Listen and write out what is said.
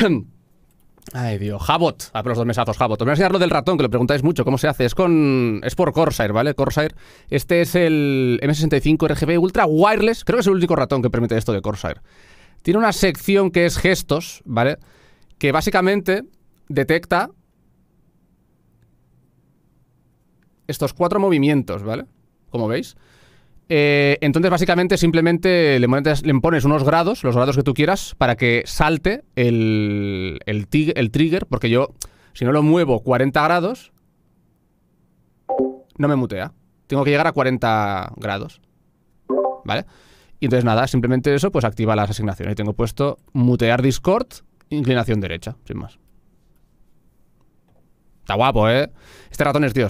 Ay, Dios. Jabot. A los dos mesazos, Jabot. Os voy a enseñar lo del ratón, que lo preguntáis mucho. ¿Cómo se hace? Es con es por Corsair, ¿vale? Corsair. Este es el M65 RGB Ultra Wireless. Creo que es el único ratón que permite esto de Corsair. Tiene una sección que es gestos, ¿vale? Que básicamente detecta estos cuatro movimientos, ¿vale? Como veis. Eh, entonces, básicamente, simplemente le, pones, unos grados, los grados que tú quieras, para que salte el, el trigger, porque yo, si no lo muevo 40 grados, no me mutea. Tengo que llegar a 40 grados. ¿Vale? Y entonces, nada, simplemente eso, pues activa las asignaciones. Y tengo puesto mutear Discord, inclinación derecha, sin más. Está guapo, ¿eh? Este ratón es Dios.